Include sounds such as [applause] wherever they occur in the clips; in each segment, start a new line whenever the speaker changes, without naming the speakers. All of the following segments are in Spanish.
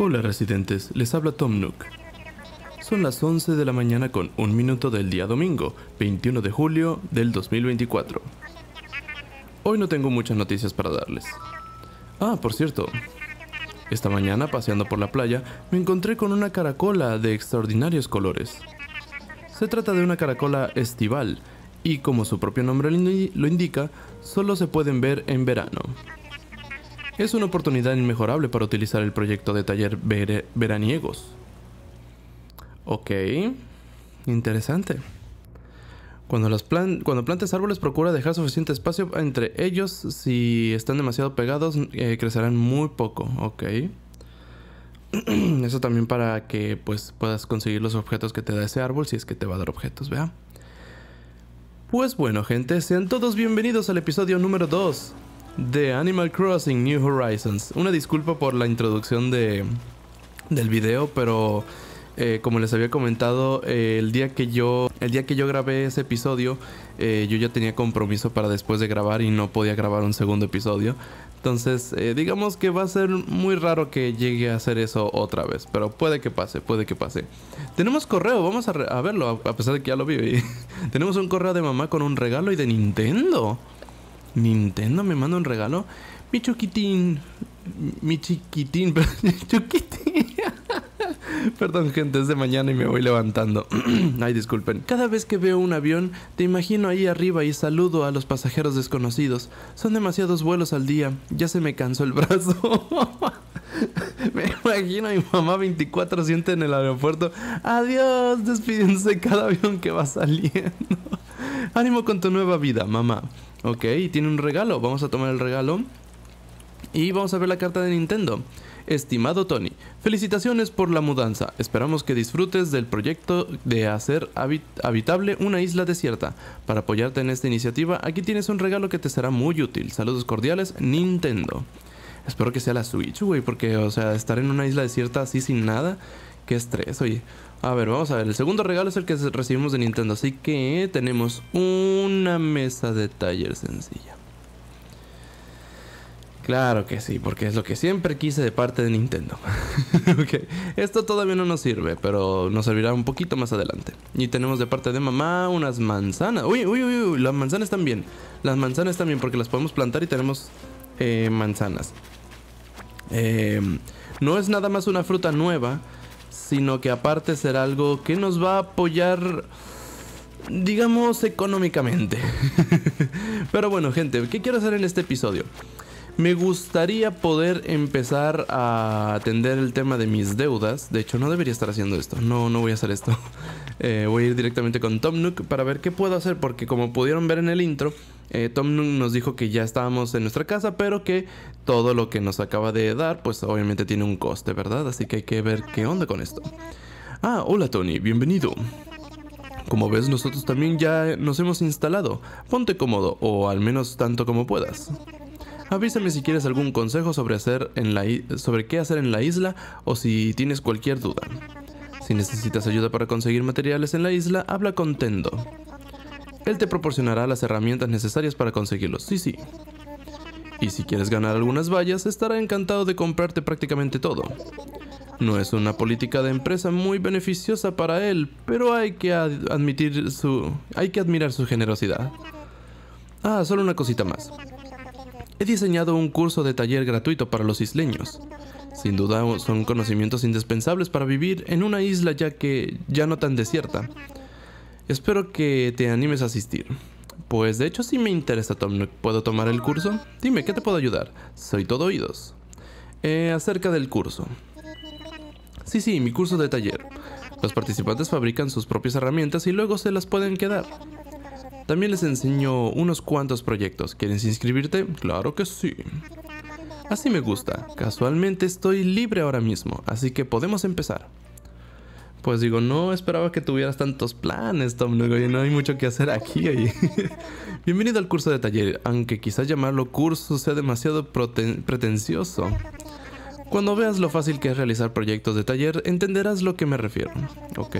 Hola residentes, les habla Tom Nook. Son las 11 de la mañana con un minuto del día domingo, 21 de julio del 2024. Hoy no tengo muchas noticias para darles. Ah, por cierto, esta mañana paseando por la playa me encontré con una caracola de extraordinarios colores. Se trata de una caracola estival y como su propio nombre lo indica, solo se pueden ver en verano. Es una oportunidad inmejorable para utilizar el proyecto de taller veraniegos. Ok, interesante. Cuando, las cuando plantes árboles, procura dejar suficiente espacio entre ellos. Si están demasiado pegados, eh, crecerán muy poco. Ok. [clears throat] Eso también para que pues, puedas conseguir los objetos que te da ese árbol, si es que te va a dar objetos, vea. Pues bueno, gente, sean todos bienvenidos al episodio número 2 de Animal Crossing New Horizons. Una disculpa por la introducción de, del video, pero eh, como les había comentado, eh, el, día que yo, el día que yo grabé ese episodio, eh, yo ya tenía compromiso para después de grabar y no podía grabar un segundo episodio. Entonces, digamos que va a ser muy raro que llegue a hacer eso otra vez, pero puede que pase, puede que pase. Tenemos correo, vamos a, verlo, a, a, pesar de que ya lo vi. [laughs] tenemos un correo de mamá con un regalo y de Nintendo. Nintendo me manda un regalo. Mi chiquitín. Mi chiquitín, [laughs] chiquitín. Perdón, gente, es de mañana y me voy levantando. [clears throat] Ay, disculpen. Cada vez que veo un avión, te imagino ahí arriba y saludo a los pasajeros desconocidos. Son demasiados vuelos al día. Ya se me cansó el brazo. [laughs] me imagino a mi mamá 24 siente en el aeropuerto. Adiós, despídense cada avión que va saliendo. Ánimo con tu nueva vida, mamá. Ok, tiene un regalo. Vamos a tomar el regalo. Y vamos a ver la carta de Nintendo. Estimado Tony, felicitaciones por la mudanza. Esperamos que disfrutes del proyecto de hacer habitable una isla desierta. Para apoyarte en esta iniciativa, aquí tienes un regalo que te será muy útil. Saludos cordiales, Nintendo. Espero que sea la Switch, güey, porque, o sea, estar en una isla desierta así sin nada, qué estrés, oye. A ver, vamos a ver. El segundo regalo es el que recibimos de Nintendo. Así que tenemos una mesa de taller sencilla. Claro que sí, porque es lo que siempre quise de parte de Nintendo. [laughs] Esto todavía no nos sirve, pero nos servirá un poquito más adelante. Y tenemos de parte de mamá unas manzanas. Uy, uy, uy, uy. las manzanas están bien Las manzanas están bien porque las podemos plantar y tenemos eh, manzanas. Em, no es nada más una fruta nueva, sino que aparte será algo que nos va a apoyar digamos económicamente. [laughs] Pero bueno, gente, ¿qué quiero hacer en este episodio? Me gustaría poder empezar a atender el tema de mis deudas. De hecho, no debería estar haciendo esto. No, no voy a hacer esto. [laughs] Eh, voy a ir directamente con Tom Nook para ver qué puedo hacer. Porque como pudieron ver en el intro, eh, Tom Nook nos dijo que ya estábamos en nuestra casa, pero que todo lo que nos acaba de dar, pues obviamente tiene un coste, ¿verdad? Así que hay que ver qué onda con esto. Ah, hola Tony, bienvenido. Como ves, nosotros también ya nos hemos instalado. Ponte cómodo, o al menos tanto como puedas. Avísame si quieres algún consejo sobre, hacer en la sobre qué hacer en la isla o si tienes cualquier duda. Si necesitas ayuda para conseguir materiales en la isla, habla con Tendo. Él te proporcionará las herramientas necesarias para conseguirlos, sí, sí. Y si quieres ganar algunas vallas, estará encantado de comprarte prácticamente todo. No es una política de empresa muy beneficiosa para él, pero hay que admitir su... hay que admirar su generosidad. Ah, solo una cosita más. He diseñado un curso de taller gratuito para los isleños. Sin duda son conocimientos indispensables para vivir en una isla ya que ya no tan desierta. Espero que te animes a asistir. Pues de hecho si me interesa, ¿Puedo tomar el curso? Dime, ¿qué te puedo ayudar? Soy todo oídos. Eh, acerca del curso. Sí, sí, mi curso de taller. Los participantes fabrican sus propias herramientas y luego se las pueden quedar. También les enseño unos cuantos proyectos. ¿Quieres inscribirte? Claro que sí. Así me gusta. Casualmente estoy libre ahora mismo, así que podemos empezar. Pues digo, no esperaba que tuvieras tantos planes, Tom. no hay mucho que hacer aquí. [laughs] Bienvenido al curso de taller, aunque quizás llamarlo curso sea demasiado pretencioso. Cuando veas lo fácil que es realizar proyectos de taller, entenderás lo que me refiero. Ok.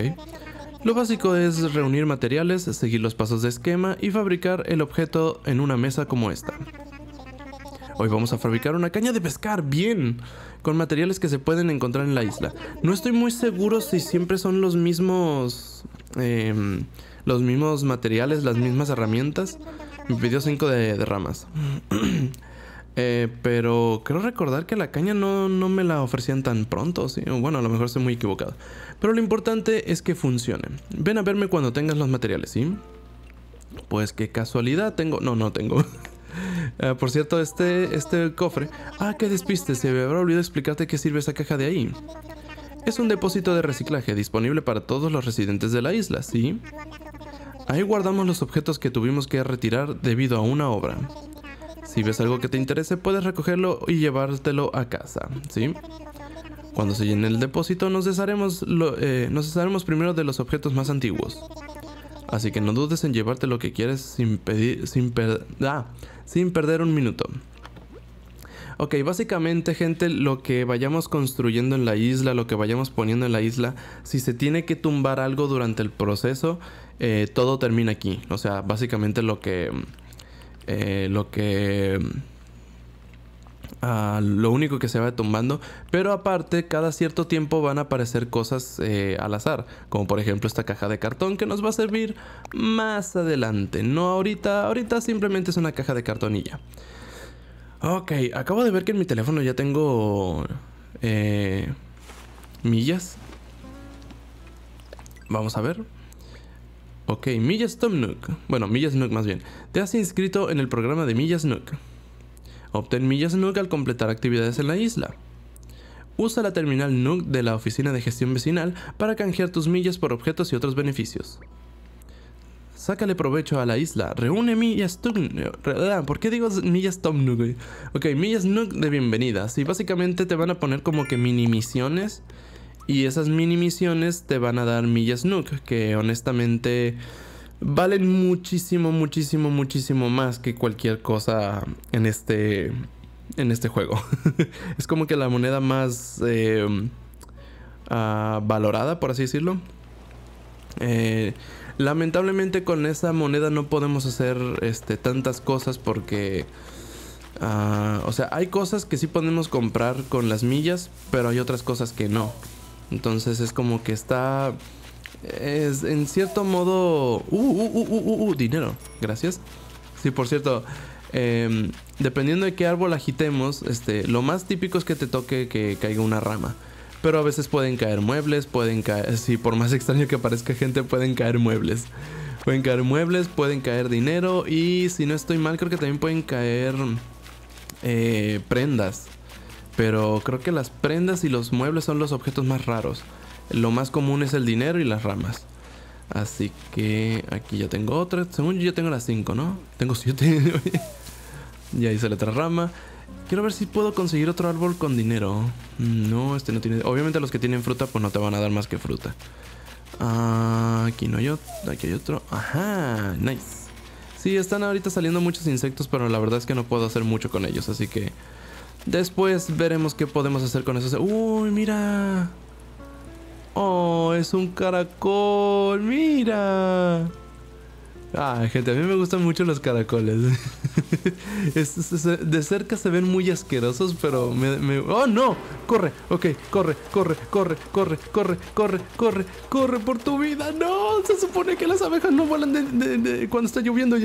Lo básico es reunir materiales, seguir los pasos de esquema y fabricar el objeto en una mesa como esta. Hoy vamos a fabricar una caña de pescar, bien, con materiales que se pueden encontrar en la isla. No estoy muy seguro si siempre son los mismos, em, los mismos materiales, las mismas herramientas. Me pidió 5 de ramas. [clears throat] Eh, pero creo recordar que la caña no, me la ofrecían tan pronto, ¿sí? Bueno, a lo mejor estoy muy equivocado. Pero lo importante es que funcione. Ven a verme cuando tengas los materiales, ¿sí? Pues qué casualidad tengo... No, no tengo. [laughs] Ah, por cierto, este, este cofre... Ah, qué despiste, se me habrá olvidado explicarte qué sirve esa caja de ahí. Es un depósito de reciclaje disponible para todos los residentes de la isla, ¿sí? Ahí guardamos los objetos que tuvimos que retirar debido a una obra. Si ves algo que te interese, puedes recogerlo y llevártelo a casa, ¿sí? Cuando se llene el depósito, nos desharemos, eh, primero de los objetos más antiguos. Así que no dudes en llevarte lo que quieres sin, pedir, sin, ah, sin perder un minuto. Ok, básicamente gente, lo que vayamos construyendo en la isla, lo que vayamos poniendo en la isla, si se tiene que tumbar algo durante el proceso, eh, todo termina aquí. O sea, básicamente lo que eh, lo que... Ah, lo único que se va tumbando. Pero aparte, cada cierto tiempo van a aparecer cosas eh, al azar. Como por ejemplo esta caja de cartón que nos va a servir más adelante. No ahorita, ahorita simplemente es una caja de cartonilla. Ok, acabo de ver que en mi teléfono ya tengo... Eh, millas. Vamos a ver. Ok, Millas Nook, Bueno, Millas Nook más bien. Te has inscrito en el programa de Millas Nook. Obtén Millas Nook al completar actividades en la isla. Usa la terminal Nook de la Oficina de Gestión Vecinal para canjear tus millas por objetos y otros beneficios. Sácale provecho a la isla. Reúne millas ah, ¿Por qué digo millas Tom Nook? Ok, millas Nook de bienvenida. Y básicamente te van a poner como que mini misiones y esas mini misiones te van a dar millas Nook, que honestamente valen muchísimo, muchísimo, muchísimo más que cualquier cosa en este, en este juego. [laughs] es como que la moneda más em, ah, valorada, por así decirlo. Eh, lamentablemente con esa moneda no podemos hacer este, tantas cosas porque... Ah, o sea, hay cosas que sí podemos comprar con las millas, pero hay otras cosas que no. Entonces es como que está. Es en cierto modo. Uh, uh, uh, dinero. Gracias. Sí, por cierto. dependiendo de qué árbol agitemos, este, lo más típico es que te toque que caiga una rama. Pero a veces pueden caer muebles, pueden caer. Sí, por más extraño que parezca gente, pueden caer muebles. Pueden caer muebles, pueden caer dinero. Y si no estoy mal, creo que también pueden caer. Eh, prendas pero creo que las prendas y los muebles son los objetos más raros. Lo más común es el dinero y las ramas. Así que aquí ya tengo otra. Según yo, ya tengo las cinco, ¿no? Tengo siete [laughs] Y ahí la otra rama. Quiero ver si puedo conseguir otro árbol con dinero. Mm, no, este no tiene. Obviamente, los que tienen fruta, pues no te van a dar más que fruta. Ah, aquí no hay otro. Aquí hay otro. Ajá, nice. Sí, están ahorita saliendo muchos insectos, pero la verdad es que no puedo hacer mucho con ellos. Así que Después veremos qué podemos hacer con eso. ¡Uy, mira! ¡Oh, es un caracol! ¡Mira! Ah, gente, a mí me gustan mucho los caracoles. [laughs] de cerca se ven muy asquerosos, pero ¡Oh, no! ¡Corre! Ok, corre, corre, corre, corre, corre, corre, corre, corre por tu vida. ¡No! Se supone que las abejas no vuelan cuando está lloviendo.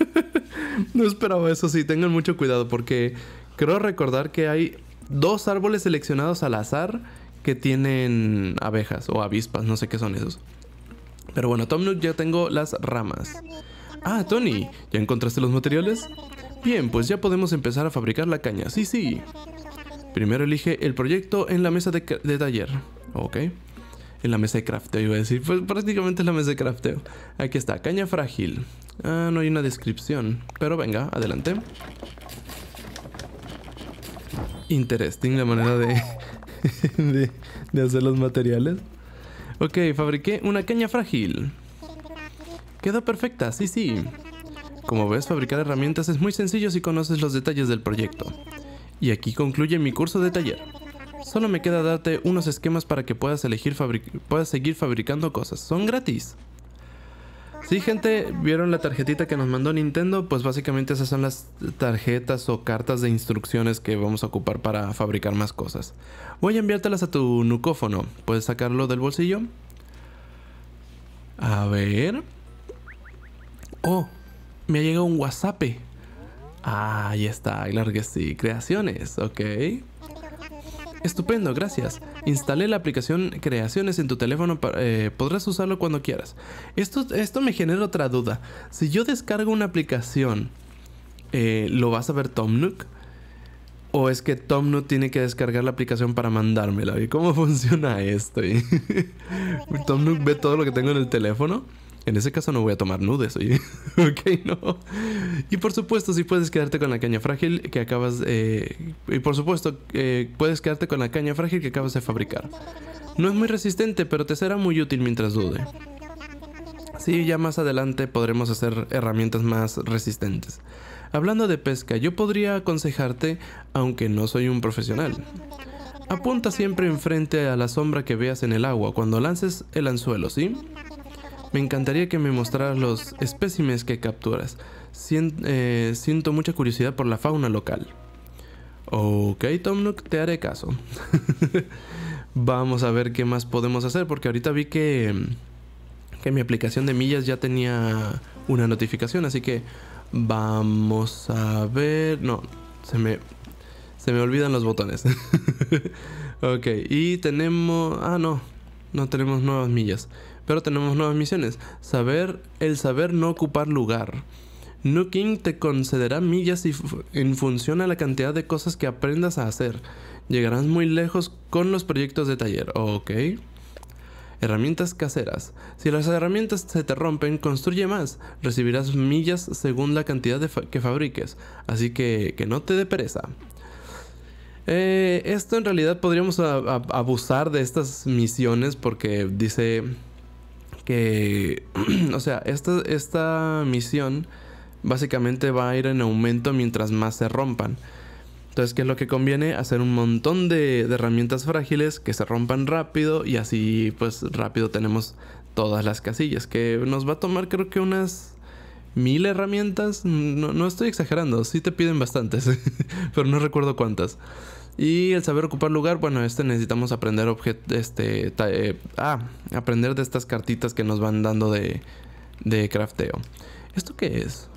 [laughs] no esperaba eso, sí. Tengan mucho cuidado porque Quiero recordar que hay dos árboles seleccionados al azar que tienen abejas o avispas, no sé qué son esos. Pero bueno, Nook, ya tengo las ramas. Ah, Tony, ¿ya encontraste los materiales? Bien, pues ya podemos empezar a fabricar la caña. Sí, sí. Primero elige el proyecto en la mesa de, taller. Ok. En la mesa de crafteo, iba a decir. Pues prácticamente es la mesa de crafteo. Aquí está, caña frágil. Ah, no hay una descripción. Pero venga, adelante interesting la manera [laughs] de, de, hacer los materiales. Ok, fabriqué una caña frágil. Quedó perfecta, sí, sí. Como ves, fabricar herramientas es muy sencillo si conoces los detalles del proyecto. Y aquí concluye mi curso de taller. Solo me queda darte unos esquemas para que puedas elegir puedas seguir fabricando cosas. Son gratis. Sí, gente, vieron la tarjetita que nos mandó Nintendo, pues básicamente esas son las tarjetas o cartas de instrucciones que vamos a ocupar para fabricar más cosas. Voy a enviártelas a tu nucófono. ¿Puedes sacarlo del bolsillo? A ver. Oh, me ha llegado un WhatsApp. Ah, ahí está, claro Creaciones, ok. Estupendo, gracias. Instalé la aplicación Creaciones en tu teléfono, eh, podrás usarlo cuando quieras. Esto, esto me genera otra duda. Si yo descargo una aplicación, eh, ¿lo vas a ver Tom Nook? ¿O es que Tom no tiene que descargar la aplicación para mandármela? ¿Y cómo [laughs] funciona esto? [laughs] ¿Tom ve todo lo que tengo en el teléfono? En ese caso no voy a tomar nudes, hoy, [laughs] ok, no. Y por supuesto, si puedes quedarte con la caña frágil que acabas... Eh, y por supuesto, eh, puedes quedarte con la caña frágil que acabas de fabricar. No es muy resistente, pero te será muy útil mientras dude. Sí, ya más adelante podremos hacer herramientas más resistentes. Hablando de pesca, yo podría aconsejarte, aunque no soy un profesional. Apunta siempre enfrente a la sombra que veas en el agua cuando lances el anzuelo, ¿sí? Me encantaría que me mostraras los espécimes que capturas. Eh, siento mucha curiosidad por la fauna local. Ok, Tomnuk, te haré caso. [laughs] Vamos a ver qué más podemos hacer, porque ahorita vi que, que mi aplicación de millas ya tenía una notificación, así que vamos a ver... No, se me, se me olvidan los botones. [laughs] ok, y tenemos... Ah, no, no tenemos nuevas millas. Pero tenemos nuevas misiones. Saber, el saber no ocupar lugar. Nuking te concederá millas en función a la cantidad de cosas que aprendas a hacer. Llegarás muy lejos con los proyectos de taller, ¿ok? Herramientas caseras. Si las herramientas se te rompen, construye más. Recibirás millas según la cantidad que fabriques. Así que que no te dé pereza. Eh, esto en realidad podríamos abusar de estas misiones porque dice [clears throat] o sea, esta, esta misión básicamente va a ir en aumento mientras más se rompan. Entonces, ¿qué es lo que conviene? Hacer un montón de, herramientas frágiles que se rompan rápido y así pues rápido tenemos todas las casillas, que nos va a tomar creo que unas mil herramientas, no, no estoy exagerando, sí te piden bastantes, [laughs] pero no recuerdo cuántas. Y el saber ocupar lugar, bueno, este necesitamos aprender objeto, este, eh, ah, aprender de estas cartitas que nos van dando de, de crafteo. ¿Esto qué es?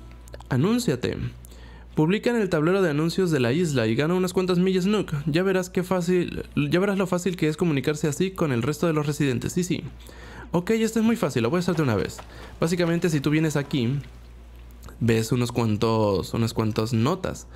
Anúnciate. Publica en el tablero de anuncios de la isla y gana unas cuantas millas Nook. Ya verás qué fácil, ya verás lo fácil que es comunicarse así con el resto de los residentes. Sí, sí. Ok, esto es muy fácil, lo voy a hacer de una vez. Básicamente, si tú vienes aquí, ves unos cuantos, unas cuantas notas.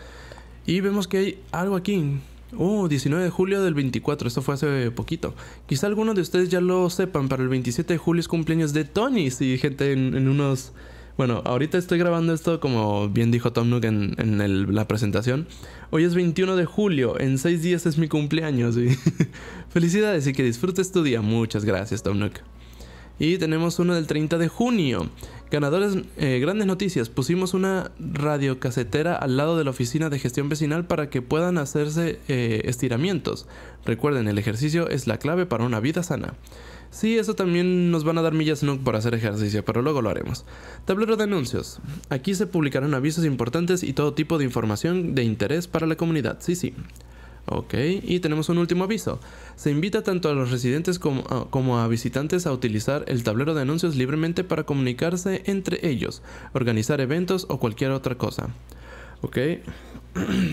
Y vemos que hay algo aquí Oh, 19 de julio del 24, esto fue hace poquito. Quizá algunos de ustedes ya lo sepan, para el 27 de julio es cumpleaños de Tony. Sí, gente, en, unos... Bueno, ahorita estoy grabando esto como bien dijo Tom Nook en, la presentación. Hoy es 21 de julio, en 6 días es mi cumpleaños. Y... [laughs] Felicidades y que disfrutes tu día. Muchas gracias, Tom Nook. Y tenemos uno del 30 de junio. Ganadores, eh, grandes noticias. Pusimos una radiocasetera al lado de la oficina de gestión vecinal para que puedan hacerse eh, estiramientos. Recuerden, el ejercicio es la clave para una vida sana. Sí, eso también nos van a dar millas no para hacer ejercicio, pero luego lo haremos. Tablero de anuncios. Aquí se publicarán avisos importantes y todo tipo de información de interés para la comunidad. Sí, sí. Ok, y tenemos un último aviso. Se invita tanto a los residentes como a, visitantes a utilizar el tablero de anuncios libremente para comunicarse entre ellos, organizar eventos o cualquier otra cosa. Ok.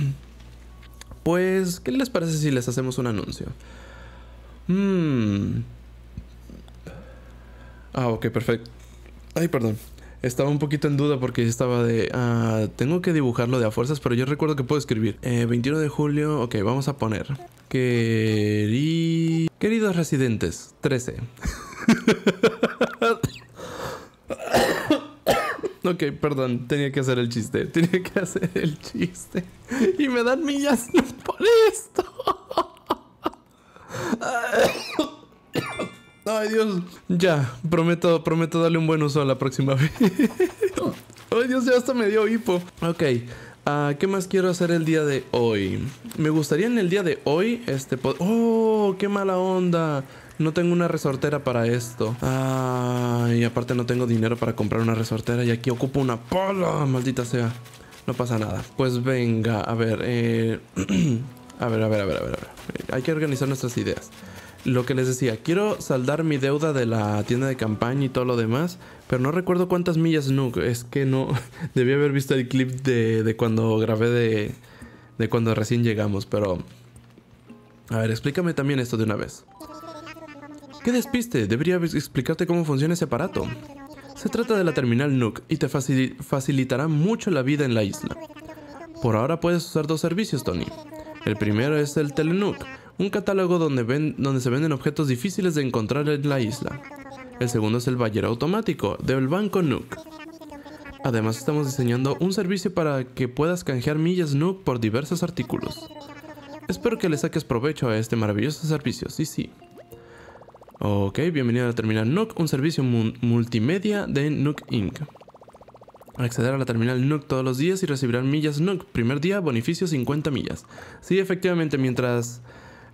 [clears throat] pues, ¿qué les parece si les hacemos un anuncio? Hmm. Ah, ok, perfecto. Ay, perdón estaba un poquito en duda porque estaba de, ah, tengo que dibujarlo de a fuerzas, pero yo recuerdo que puedo escribir. Eh, 21 de julio, ok, vamos a poner. Queri... Queridos residentes, 13. [coughs] Ok, perdón, tenía que hacer el chiste. Tenía que hacer el chiste. Y me dan millas [laughs] por esto. Ay, Dios, ya, prometo, prometo darle un buen uso a la próxima vez. [laughs] Ay, Dios, ya hasta me dio hipo. Ok. Ah, ¿Qué más quiero hacer el día de hoy? Me gustaría en el día de hoy, este... ¡Oh! ¡Qué mala onda! No tengo una resortera para esto. Ah, y aparte no tengo dinero para comprar una resortera y aquí ocupo una pala, maldita sea. No pasa nada. Pues venga, a ver, eh, [clears throat] a ver, a ver, a ver, a ver, a ver. Hay que organizar nuestras ideas lo que les decía, quiero saldar mi deuda de la tienda de campaña y todo lo demás, pero no recuerdo cuántas millas Nook. Es que no. [laughs] Debí haber visto el clip de, cuando grabé de, de cuando recién llegamos, pero. A ver, explícame también esto de una vez. ¡Qué despiste! Debería explicarte cómo funciona ese aparato. Se trata de la terminal Nook y te facilitará mucho la vida en la isla. Por ahora puedes usar dos servicios, Tony. El primero es el Telenuke un catálogo donde, ven, donde se venden objetos difíciles de encontrar en la isla. El segundo es el Bayer automático del banco Nook. Además estamos diseñando un servicio para que puedas canjear millas Nook por diversos artículos. Espero que le saques provecho a este maravilloso servicio, sí, sí. Ok, bienvenido a la terminal Nook, un servicio multimedia de Nook Inc. Acceder a la terminal Nook todos los días y recibirán millas Nook. Primer día, bonificio 50 millas. Sí, efectivamente, mientras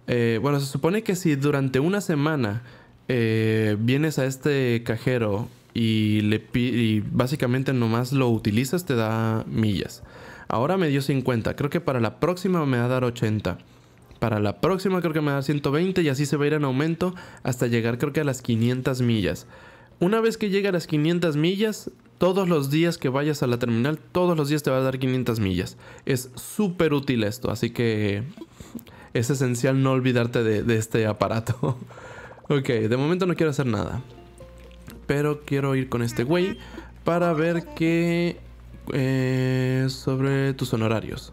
eh, bueno, se supone que si durante una semana eh, vienes a este cajero y, le y básicamente nomás lo utilizas, te da millas. Ahora me dio 50, creo que para la próxima me va a dar 80. Para la próxima creo que me va a 120 y así se va a ir en aumento hasta llegar creo que a las 500 millas. Una vez que llegue a las 500 millas, todos los días que vayas a la terminal, todos los días te va a dar 500 millas. Es súper útil esto, así que es esencial no olvidarte de, este aparato. [laughs] ok, de momento no quiero hacer nada. Pero quiero ir con este güey para ver qué... Eh, sobre tus honorarios.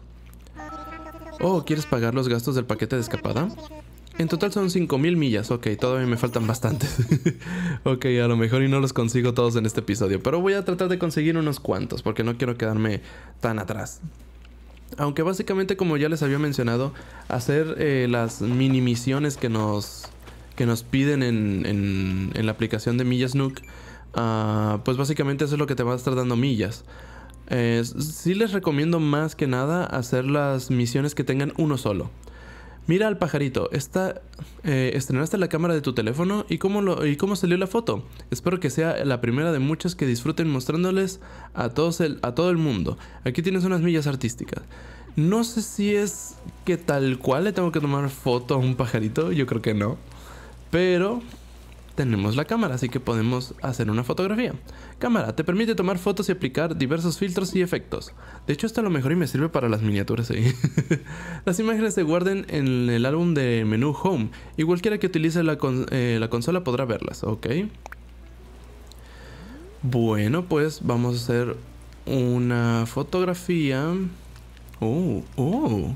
Oh, ¿quieres pagar los gastos del paquete de escapada? En total son 5.000 millas, ok, todavía me faltan bastantes. [laughs] ok, a lo mejor y no los consigo todos en este episodio, pero voy a tratar de conseguir unos cuantos porque no quiero quedarme tan atrás. Aunque básicamente, como ya les había mencionado, hacer eh, las mini misiones que nos, piden en, la aplicación de Millas Nook, ah, pues básicamente eso es lo que te va a estar dando millas. Eh, si sí les recomiendo más que nada hacer las misiones que tengan uno solo. Mira al pajarito, está, eh, estrenaste la cámara de tu teléfono y cómo, lo, y cómo salió la foto. Espero que sea la primera de muchas que disfruten mostrándoles a, todos el, a todo el mundo. Aquí tienes unas millas artísticas. No sé si es que tal cual le tengo que tomar foto a un pajarito, yo creo que no. Pero tenemos la cámara, así que podemos hacer una fotografía. Cámara, te permite tomar fotos y aplicar diversos filtros y efectos. De hecho, esto a lo mejor y me sirve para las miniaturas ahí. [laughs] las imágenes se guarden en el álbum de menú Home y cualquiera que utilice eh, la, consola podrá verlas, ¿ok? Bueno, pues vamos a hacer una fotografía. Oh, oh,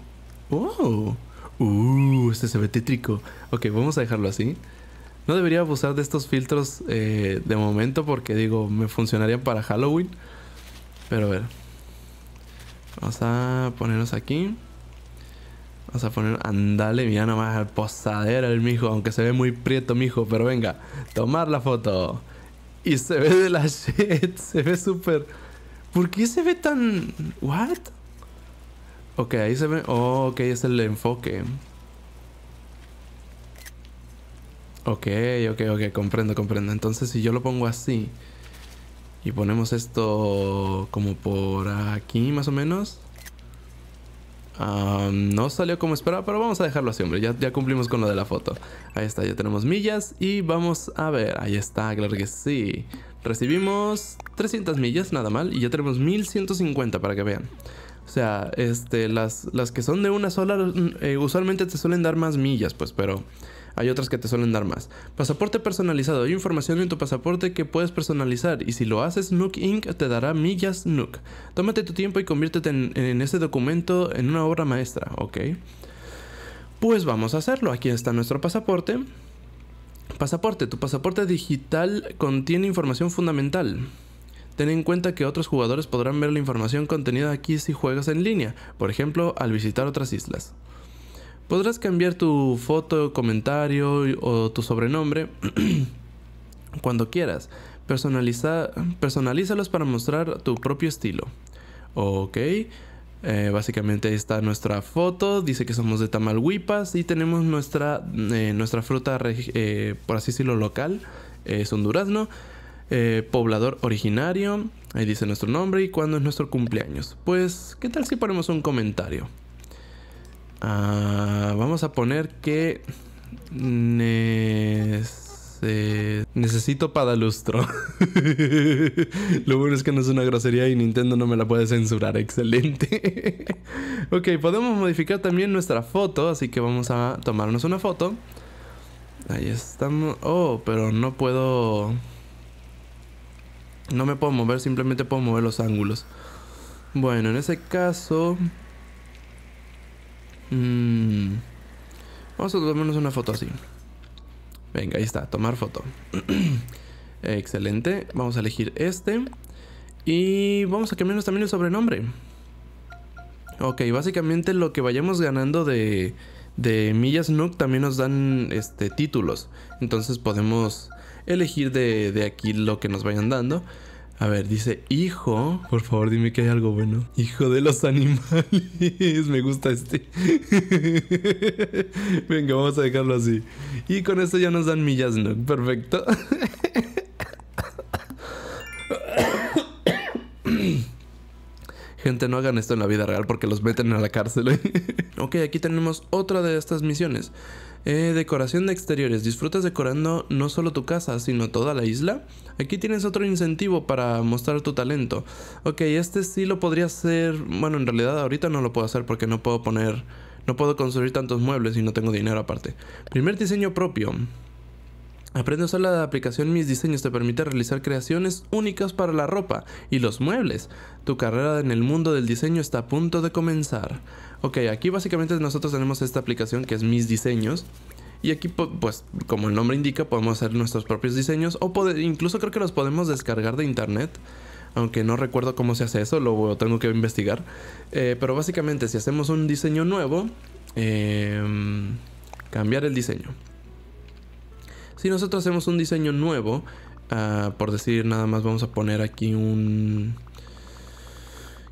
oh. Uh, este se ve tétrico. Ok, vamos a dejarlo así. No debería abusar de estos filtros eh, de momento porque digo, me funcionarían para Halloween. Pero a ver. Vamos a ponernos aquí. Vamos a poner, andale, mira nomás al posadero el mijo, aunque se ve muy prieto mijo, pero venga, tomar la foto. Y se ve de la [laughs] shit, se ve súper... ¿Por qué se ve tan... ¿What? Ok, ahí se ve... Oh, ok, es el enfoque. Ok, ok, ok, comprendo, comprendo. Entonces si yo lo pongo así y ponemos esto como por aquí más o menos. no salió como esperaba, pero vamos a dejarlo así, hombre. Ya, cumplimos con lo de la foto. Ahí está, ya tenemos millas y vamos a ver. Ahí está, claro que sí. Recibimos 300 millas, nada mal, y ya tenemos 1150 para que vean. O sea, este, las, las que son de una sola eh, usualmente te suelen dar más millas, pues, pero hay otras que te suelen dar más. Pasaporte personalizado. Hay información en tu pasaporte que puedes personalizar y si lo haces, Nook Inc. te dará millas Nook. Tómate tu tiempo y conviértete en, ese documento en una obra maestra, ¿ok? Pues vamos a hacerlo. Aquí está nuestro pasaporte. Pasaporte. Tu pasaporte digital contiene información fundamental. Ten en cuenta que otros jugadores podrán ver la información contenida aquí si juegas en línea, por ejemplo, al visitar otras islas. Podrás cambiar tu foto, comentario o tu sobrenombre [clears throat] cuando quieras. Personaliza, personalízalos para mostrar tu propio estilo. Ok. Eh, básicamente ahí está nuestra foto, dice que somos de Tamalhuipas y tenemos nuestra, eh, nuestra fruta, eh, por así decirlo, local, es un durazno, poblador originario, ahí dice nuestro nombre y cuándo es nuestro cumpleaños. Pues, ¿qué tal si ponemos un comentario? Ah, vamos a poner que necesito padalustro. [laughs] Lo bueno es que no es una grosería y Nintendo no me la puede censurar. Excelente. [laughs] ok, podemos modificar también nuestra foto, así que vamos a tomarnos una foto. Ahí estamos. Oh, pero no puedo... No me puedo mover, simplemente puedo mover los ángulos. Bueno, en ese caso... Mm. Vamos a tomarnos una foto así. Venga, ahí está, tomar foto. [clears throat] Excelente. Vamos a elegir este. Y vamos a cambiarnos también el sobrenombre. Ok, básicamente lo que vayamos ganando de, de millas Nook también nos dan este, títulos. Entonces podemos elegir de, de aquí lo que nos vayan dando. A ver, dice hijo. Por favor, dime que hay algo bueno. Hijo de los animales. [laughs] Me gusta este. [laughs] Venga, vamos a dejarlo así. Y con esto ya nos dan millas, ¿no? Perfecto. [coughs] Gente, no hagan esto en la vida real porque los meten a la cárcel. ¿eh? [laughs] ok, aquí tenemos otra de estas misiones. Eh, decoración de exteriores. ¿Disfrutas decorando no solo tu casa, sino toda la isla? Aquí tienes otro incentivo para mostrar tu talento. Ok, este sí lo podría hacer... Bueno, en realidad ahorita no lo puedo hacer porque no puedo poner... No puedo construir tantos muebles y no tengo dinero aparte. Primer diseño propio. Aprende a usar la aplicación Mis Diseños te permite realizar creaciones únicas para la ropa y los muebles. Tu carrera en el mundo del diseño está a punto de comenzar. Ok, aquí básicamente nosotros tenemos esta aplicación que es Mis Diseños. Y aquí, pues, como el nombre indica, podemos hacer nuestros propios diseños o incluso creo que los podemos descargar de internet. Aunque no recuerdo cómo se hace eso, lo tengo que investigar. Eh, pero básicamente, si hacemos un diseño nuevo, em, cambiar el diseño. Si nosotros hacemos un diseño nuevo, ah, por decir nada más vamos a poner aquí un...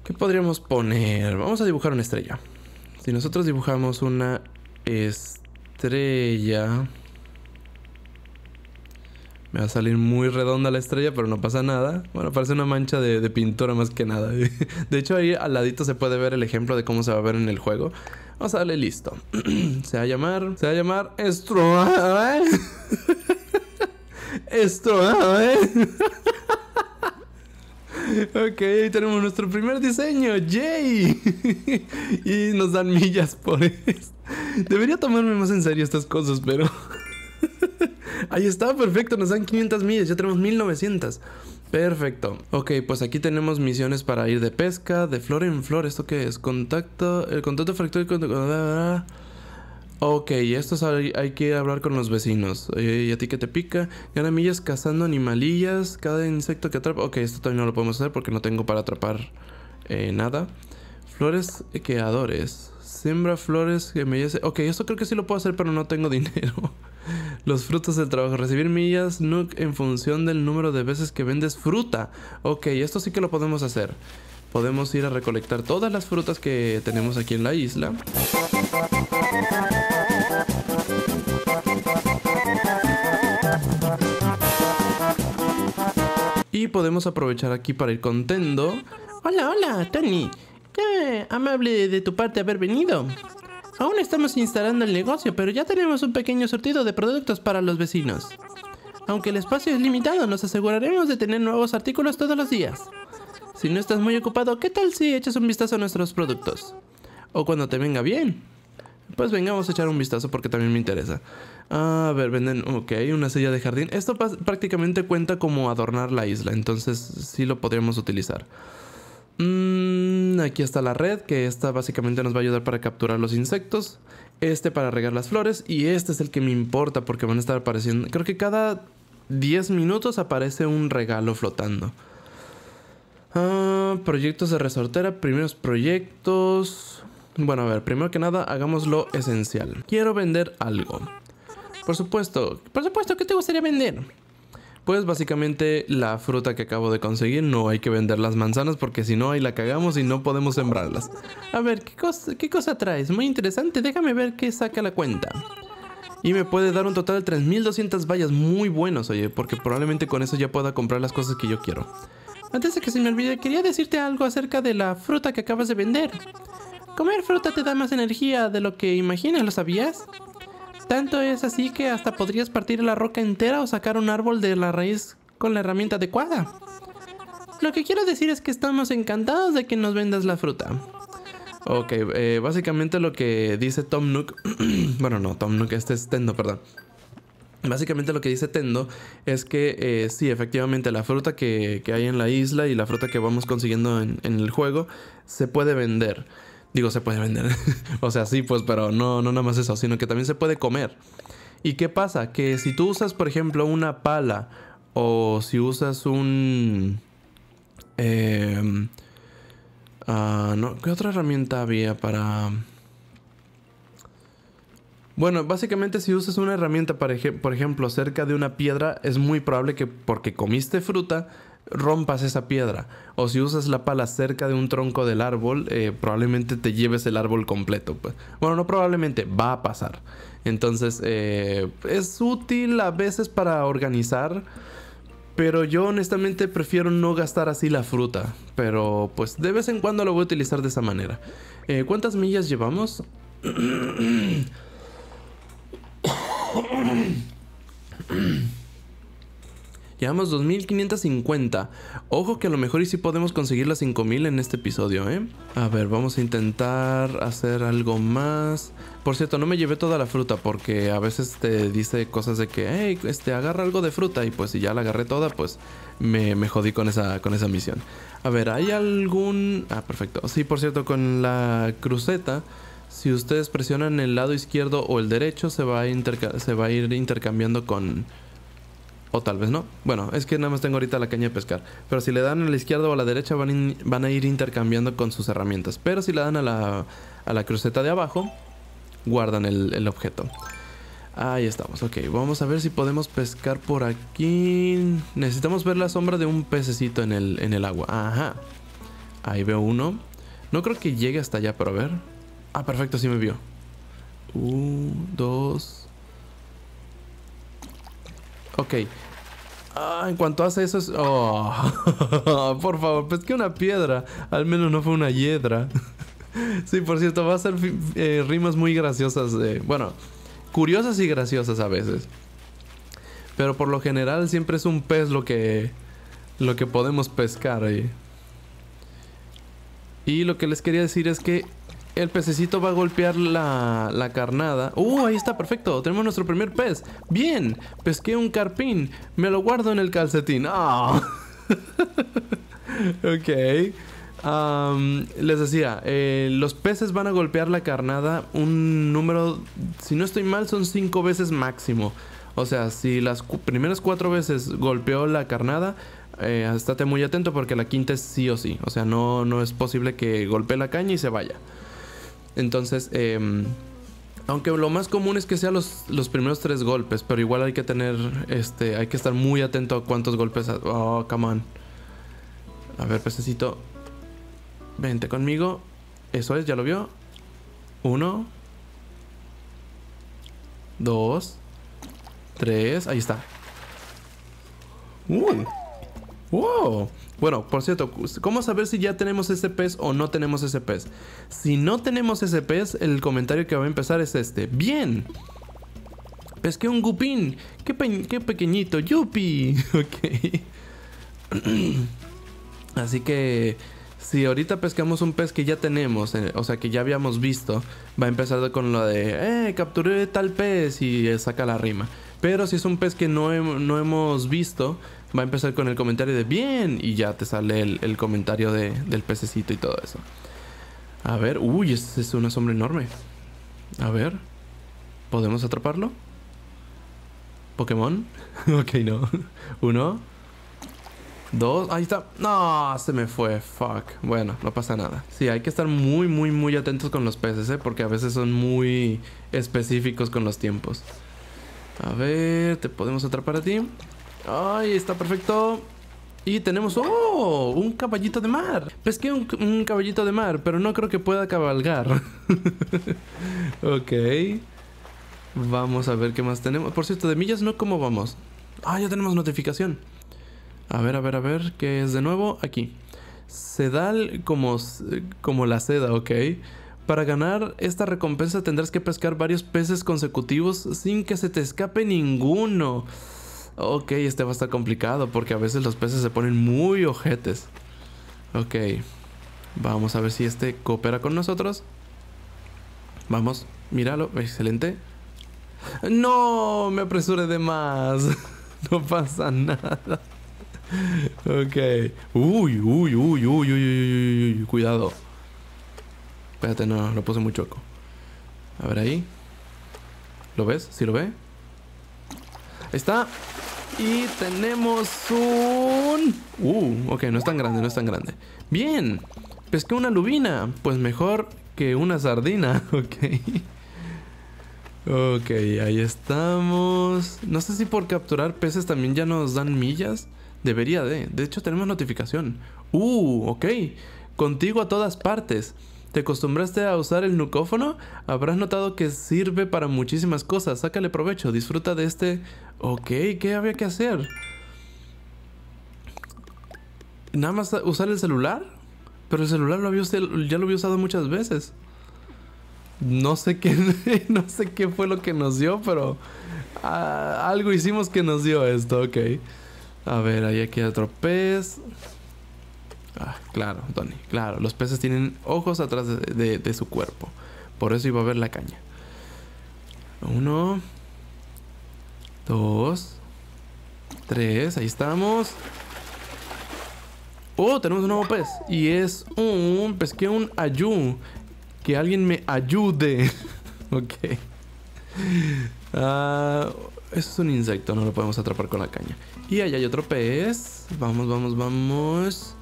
¿Qué podríamos poner? Vamos a dibujar una estrella. Si nosotros dibujamos una estrella... Me va a salir muy redonda la estrella, pero no pasa nada. Bueno, parece una mancha de, pintura más que nada. [laughs] De hecho, ahí al ladito se puede ver el ejemplo de cómo se va a ver en el juego. Vamos a darle listo. [clears throat] se va a llamar... Se va a llamar... Estrella... [laughs] Esto, ¿eh? [laughs] ok, tenemos nuestro primer diseño, Jay, [laughs] y nos dan millas por eso Debería tomarme más en serio estas cosas, pero... [laughs] Ahí está, perfecto, nos dan 500 millas, ya tenemos 1900. Perfecto. Ok, pues aquí tenemos misiones para ir de pesca, de flor en flor. ¿Esto qué es? Contacto, el contacto fractal... Con... Ok, esto hay, hay, que hablar con los vecinos. Eh, ¿Y a ti que te pica? Gana millas cazando animalillas. Cada insecto que atrapa. Ok, esto también no lo podemos hacer porque no tengo para atrapar eh, nada. Flores que adores. Siembra flores que me embellece. Ok, esto creo que sí lo puedo hacer, pero no tengo [laughs] dinero. los frutos del trabajo. Recibir millas Nook en función del número de veces que vendes fruta. Ok, esto sí que lo podemos hacer podemos ir a recolectar todas las frutas que tenemos aquí en la isla. Y podemos aprovechar aquí para ir contendo. Hola, hola, Tony. Qué amable de tu parte haber venido. Aún estamos instalando el negocio, pero ya tenemos un pequeño surtido de productos para los vecinos. Aunque el espacio es limitado, nos aseguraremos de tener nuevos artículos todos los días. Si no estás muy ocupado, ¿qué tal si echas un vistazo a nuestros productos? O cuando te venga bien. Pues vengamos a echar un vistazo porque también me interesa. A ver, venden, ok, una silla de jardín. Esto prácticamente cuenta como adornar la isla, entonces sí lo podríamos utilizar. Mm, aquí está la red, que esta básicamente nos va a ayudar para capturar los insectos. Este para regar las flores y este es el que me importa porque van a estar apareciendo... Creo que cada 10 minutos aparece un regalo flotando. Ah, proyectos de resortera, primeros proyectos. Bueno, a ver, primero que nada, hagamos lo esencial. Quiero vender algo. Por supuesto, por supuesto, ¿qué te gustaría vender? Pues básicamente la fruta que acabo de conseguir, no hay que vender las manzanas porque si no ahí la cagamos y no podemos sembrarlas. A ver, ¿qué cosa, qué cosa traes? Muy interesante, déjame ver qué saca la cuenta. Y me puede dar un total de 3200 vallas, muy buenos, oye, porque probablemente con eso ya pueda comprar las cosas que yo quiero. Antes de que se me olvide, quería decirte algo acerca de la fruta que acabas de vender. Comer fruta te da más energía de lo que imaginas, ¿lo sabías? Tanto es así que hasta podrías partir la roca entera o sacar un árbol de la raíz con la herramienta adecuada. Lo que quiero decir es que estamos encantados de que nos vendas la fruta. Ok, eh, básicamente lo que dice Tom Nook... [clears throat] bueno, no, Tom Nook, este es Tendo, perdón. Básicamente lo que dice Tendo es que eh, sí, efectivamente la fruta que, hay en la isla y la fruta que vamos consiguiendo en, el juego se puede vender. Digo, se puede vender. [laughs] o sea, sí, pues, pero no, no nada más eso, sino que también se puede comer. ¿Y qué pasa? Que si tú usas, por ejemplo, una pala o si usas un... Eh, ¿Qué otra herramienta había para... Bueno, básicamente si usas una herramienta, para por ejemplo, cerca de una piedra, es muy probable que porque comiste fruta, rompas esa piedra. O si usas la pala cerca de un tronco del árbol, eh, probablemente te lleves el árbol completo. Pues. Bueno, no probablemente, va a pasar. Entonces, eh, es útil a veces para organizar. Pero yo honestamente prefiero no gastar así la fruta. Pero pues de vez en cuando lo voy a utilizar de esa manera. Eh, ¿Cuántas millas llevamos? [clears throat] [coughs] Llevamos 2550. Ojo que a lo mejor y si podemos conseguir las 5000 en este episodio, ¿eh? A ver, vamos a intentar hacer algo más. Por cierto, no me llevé toda la fruta porque a veces te dice cosas de que, hey, este, agarra algo de fruta. Y pues si ya la agarré toda, pues me, jodí con esa, con esa misión. A ver, ¿hay algún...? Ah, perfecto. Sí, por cierto, con la cruceta si ustedes presionan el lado izquierdo o el derecho, se va a, se va a ir intercambiando con... O tal vez no. Bueno, es que nada más tengo ahorita la caña de pescar. Pero si le dan a la izquierda o a la derecha, van, van a ir intercambiando con sus herramientas. Pero si le dan a la, a la cruceta de abajo, guardan el, objeto. Ahí estamos, ok. Vamos a ver si podemos pescar por aquí. Necesitamos ver la sombra de un pececito en el, en el agua. Ajá. Ahí veo uno. No creo que llegue hasta allá, pero a ver. Ah, perfecto, sí me vio. Un, dos. Ok. Ah, en cuanto hace eso es... Oh, [laughs] por favor, pesqué una piedra. Al menos no fue una hiedra. [laughs] sí, por cierto, va a ser eh, rimas muy graciosas. bueno, curiosas y graciosas a veces. Pero por lo general siempre es un pez lo que... Lo que podemos pescar ahí. Y lo que les quería decir es que el pececito va a golpear la, carnada. ¡Uh! Ahí está, perfecto. Tenemos nuestro primer pez. ¡Bien! Pesqué un carpín. Me lo guardo en el calcetín. ¡Ah! [laughs] ok. les decía, eh, los peces van a golpear la carnada un número, si no estoy mal, son cinco veces máximo. O sea, si las primeras cuatro veces golpeó la carnada, eh, estate muy atento porque la quinta es sí o sí. O sea, no, no es posible que golpee la caña y se vaya. Entonces, em, aunque lo más común es que sean los, primeros tres golpes, pero igual hay que tener, este, hay que estar muy atento a cuántos golpes. oh, come on. A ver, pececito. Vente conmigo. Eso es, ya lo vio. Uno. Dos. Tres. Ahí está. Uh. Wow. Bueno, por cierto, ¿cómo saber si ya tenemos pez o no tenemos ese pez? Si no tenemos ese pez, el comentario que va a empezar es este. ¡Bien! Pesqué un gupín. ¡Qué, pequeñito! ¡Yupi! [laughs] Ok. [clears throat] Así que... Si ahorita pescamos un pez que ya tenemos, eh, o sea, que ya habíamos visto, va a empezar con lo de, eh, capturé tal pez y saca la rima. Pero si es un pez que no, no hemos visto, va a empezar con el comentario de bien y ya te sale el, comentario del pececito y todo eso. A ver, uy, este es, es una sombra enorme. A ver, ¿podemos atraparlo? Pokémon. [laughs] ok, no. [laughs] Uno. Dos. Ahí está. No, se me fue. Fuck. Bueno, no pasa nada. Sí, hay que estar muy, muy, muy atentos con los peces, ¿eh? Porque a veces son muy específicos con los tiempos. A ver, ¿te podemos atrapar a ti? Ay, está perfecto. Y tenemos, oh, un caballito de mar. Pesqué un, caballito de mar, pero no creo que pueda cabalgar. [laughs] ok. Vamos a ver qué más tenemos. Por cierto, de millas no, ¿cómo vamos? Ah, ya tenemos notificación. A ver, a ver, a ver, ¿qué es de nuevo? Aquí. Sedal como, como la seda, ok. Para ganar esta recompensa tendrás que pescar varios peces consecutivos sin que se te escape ninguno. Ok, este va a estar complicado porque a veces los peces se ponen muy ojetes. Ok. Vamos a ver si este coopera con nosotros. Vamos, míralo. Excelente. No, me apresuré de más. [laughs] no pasa nada. Ok. Uy, uy, uy, uy, uy, uy, uy, Cuidado. Espérate, no, lo puse muy choco. A ver ahí. ¿Lo ves? ¿Sí lo ve? Ahí Está y tenemos un... Uh, ok, no es tan grande, no es tan grande. Bien, pesqué una lubina. Pues mejor que una sardina, [laughs] ok. Ok, ahí estamos. No sé si por capturar peces también ya nos dan millas. Debería de. De hecho, tenemos notificación. Uh, ok. Contigo a todas partes te acostumbraste a usar el nucófono, habrás notado que sirve para muchísimas cosas. Sácale provecho, disfruta de este... Ok, ¿qué había que hacer? Nada más usar el celular. Pero el celular lo había ya lo había usado muchas veces. No sé qué, [laughs] no sé qué fue lo que nos dio, pero ah, algo hicimos que nos dio esto, ok. A ver, hay aquí otro pez. Ah, claro, Tony, claro. Los peces tienen ojos atrás de, su cuerpo. Por eso iba a ver la caña. Uno. Dos. Tres. Ahí estamos. Oh, tenemos un nuevo pez. Y es un Pesqué un ayú. Que alguien me ayude. [laughs] ok. Ah. es un insecto, no lo podemos atrapar con la caña. Y allá hay otro pez. Vamos, vamos, vamos.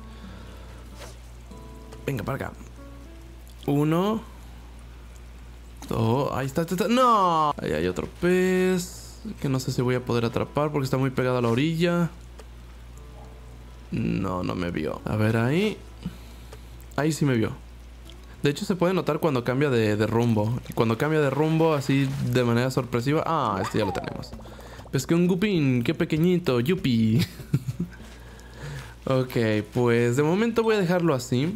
Venga, para acá. Uno. Dos. Ahí está, ¡No! Ahí hay otro pez. Que no sé si voy a poder atrapar porque está muy pegado a la orilla. No, no me vio. A ver, ahí. Ahí sí me vio. De hecho, se puede notar cuando cambia de, rumbo. Cuando cambia de rumbo así de manera sorpresiva. Ah, este ya lo tenemos. Pesqué un gupín, qué pequeñito, yupi. [laughs] ok, pues de momento voy a dejarlo así.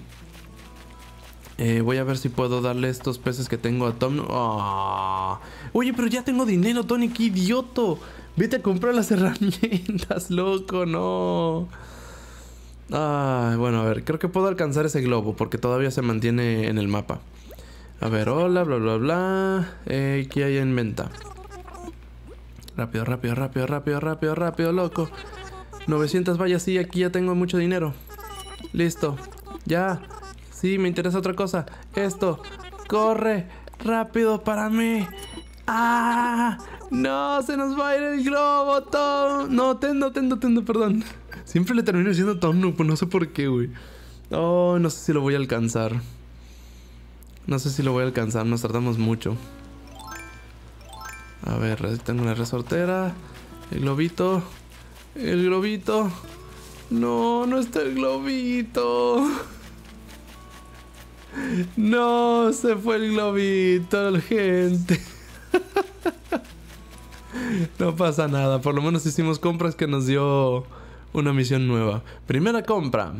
Eh, voy a ver si puedo darle estos peces que tengo a Tom. Ah. Oye, pero ya tengo dinero, Tony, qué idioto. Vete a comprar las [laughs] herramientas, loco, no. Ah, bueno, a ver, creo que puedo alcanzar ese globo porque todavía se mantiene en el mapa. A ver, hola, bla, bla, bla. Eh, ¿Qué hay en venta? Rápido, rápido, rápido, rápido, rápido, rápido, loco. 900 vallas, y aquí ya tengo mucho dinero. Listo. Ya. Sí, me interesa otra cosa. Esto. Corre. Rápido para mí. ¡Ah! ¡No! ¡Se nos va a ir el globo, Tom! No, tendo, tendo, tendo, perdón. Siempre le termino diciendo Tom pues no sé por qué, güey. Oh, no sé si lo voy a alcanzar. No sé si lo voy a alcanzar, nos tardamos mucho. A ver, tengo la resortera. El globito. El globito. No, no está el globito. No, se fue el globito, gente. [laughs] No pasa nada, por lo menos hicimos compras que nos dio una misión nueva. Primera compra.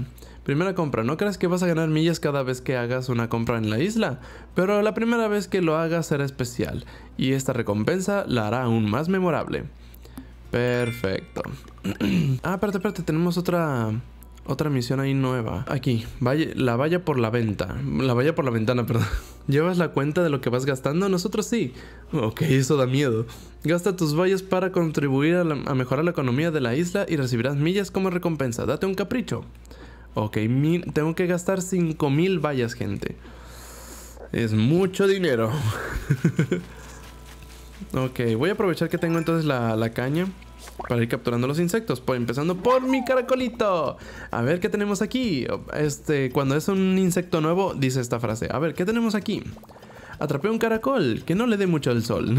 Primera compra, no creas que vas a ganar millas cada vez que hagas una compra en la isla, pero la primera vez que lo hagas será especial, y esta recompensa la hará aún más memorable. Perfecto. [clears throat] ah, espérate, espérate, tenemos otra... Otra misión ahí nueva. Aquí, la valla por la venta. La valla por la ventana, [laughs] perdón. ¿Llevas la cuenta de lo que vas gastando? Nosotros sí. Ok, eso da miedo. Gasta tus vallas para contribuir a, mejorar la economía de la isla y recibirás millas como recompensa. Date un capricho. Ok, tengo que gastar 5000 vallas, gente. Es mucho dinero. [laughs] ok, voy a aprovechar que tengo entonces la caña para ir capturando los insectos. Pues, empezando por mi caracolito. A ver qué tenemos aquí. Este, cuando es un insecto nuevo, dice esta frase. A ver, ¿qué tenemos aquí? Atrapé un caracol, que no le dé mucho el sol.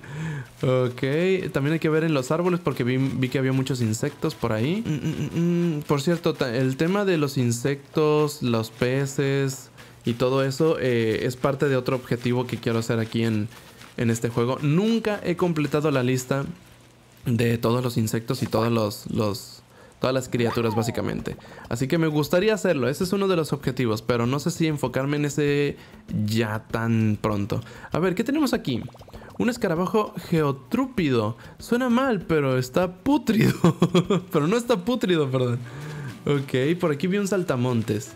[laughs] ok, también hay que ver en los árboles porque vi, que había muchos insectos por ahí. Mm, mm, mm, por cierto, el tema de los insectos, los peces y todo eso eh, es parte de otro objetivo que quiero hacer aquí en, en este juego. Nunca he completado la lista de todos los insectos y todos los, los, todas las criaturas básicamente. Así que me gustaría hacerlo, ese es uno de los objetivos, pero no sé si enfocarme en ese ya tan pronto. A ver, ¿qué tenemos aquí? Un escarabajo geotrúpido. Suena mal, pero está putrido. [laughs] pero no está putrido, perdón. Ok, por aquí vi un saltamontes.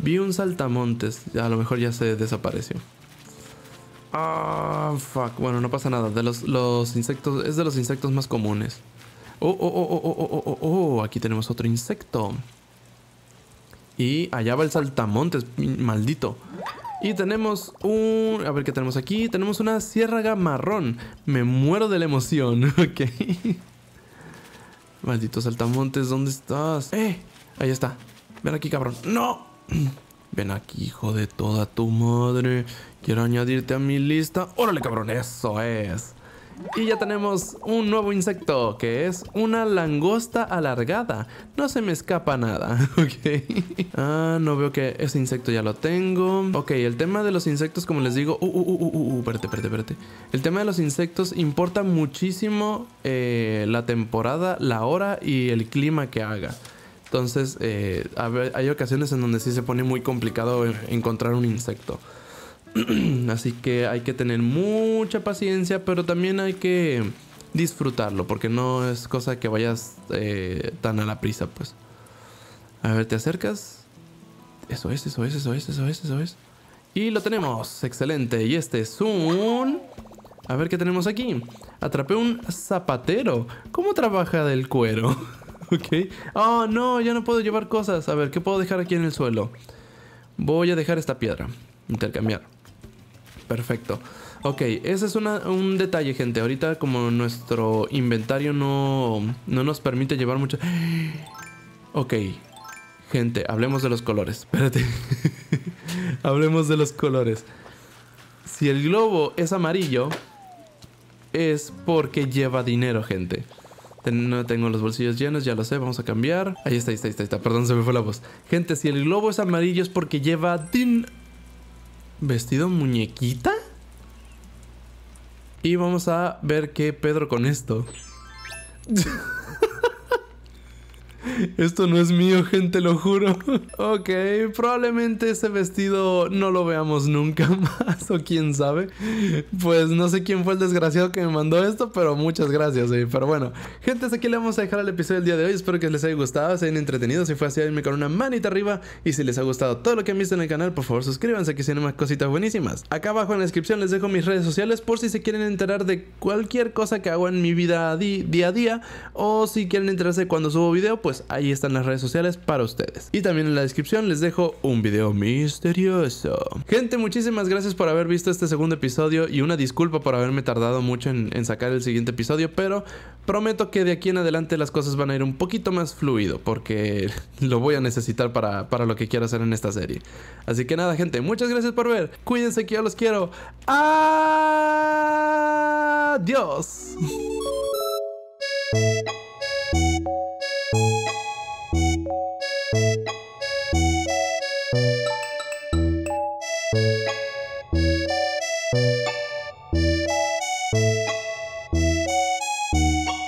Vi un saltamontes, a lo mejor ya se desapareció. Ah, fuck. Bueno, no pasa nada. De los, insectos. Es de los insectos más comunes. Oh, oh, oh, oh, oh, oh, oh, oh. Aquí tenemos otro insecto. Y allá va el saltamontes, maldito. Y tenemos un... A ver qué tenemos aquí. Tenemos una ciérraga marrón. Me muero de la emoción. [laughs] Ok. Maldito saltamontes, ¿dónde estás? ¡Eh! Ahí está. Ven aquí, cabrón. ¡No! [clears throat] Ven aquí, hijo de toda tu madre. Quiero añadirte a mi lista. ¡Órale, cabrón! ¡Eso es! Y ya tenemos un nuevo insecto, que es una langosta alargada. No se me escapa nada, [laughs] ok. Ah, no veo que ese insecto ya lo tengo. Ok, el tema de los insectos, como les digo... Uh, uh, uh, uh, uh, espérate, espérate, espérate. El tema de los insectos importa muchísimo eh, la temporada, la hora y el clima que haga. Entonces, eh, hay ocasiones en donde sí se pone muy complicado encontrar un insecto. [clears throat] Así que hay que tener mucha paciencia, pero también hay que disfrutarlo, porque no es cosa que vayas eh, tan a la prisa, pues. A ver, ¿te acercas? Eso es, eso es, eso es, eso es, eso es. Y lo tenemos, excelente. Y este es un... A ver qué tenemos aquí. Atrapé un zapatero. ¿Cómo trabaja del cuero? [laughs] ok. Oh, no, ya no puedo llevar cosas. A ver, ¿qué puedo dejar aquí en el suelo? Voy a dejar esta piedra. Intercambiar perfecto. Ok, ese es un detalle, gente. Ahorita como nuestro inventario no, nos permite llevar mucho... Ok, gente, hablemos de los colores. [laughs] Espérate. hablemos de los colores. Si el globo es amarillo, es porque lleva dinero, gente. No tengo los bolsillos llenos, ya lo sé, vamos a cambiar. Ahí está, ahí está, ahí está, Perdón, se me fue la voz. Gente, si el globo es amarillo es porque lleva din vestido muñequita. Y vamos a ver qué Pedro con esto. [laughs] Esto no es mío, gente, lo juro. [laughs] ok, probablemente ese vestido no lo veamos nunca [laughs] más, o quién sabe. Pues no sé quién fue el desgraciado que me mandó esto, pero muchas gracias. Eh. Pero bueno, gente, hasta aquí le vamos a dejar el episodio del día de hoy. Espero que les haya gustado, se hayan entretenido. Si fue así, denme con una manita arriba. Y si les ha gustado todo lo que han visto en el canal, por favor, suscríbanse, que tienen más cositas buenísimas. Acá abajo en la descripción les dejo mis redes sociales por si se quieren enterar de cualquier cosa que hago en mi vida día a día, o si quieren enterarse cuando subo video, pues pues ahí están las redes sociales para ustedes. Y también en la descripción les dejo un video misterioso. Gente, muchísimas gracias por haber visto este segundo episodio y una disculpa por haberme tardado mucho en, sacar el siguiente episodio, pero prometo que de aquí en adelante las cosas van a ir un poquito más fluido porque [laughs] lo voy a necesitar para, para lo que quiero hacer en esta serie. Así que nada, gente, muchas gracias por ver. Cuídense que yo los quiero. Adiós. [laughs] Thank you.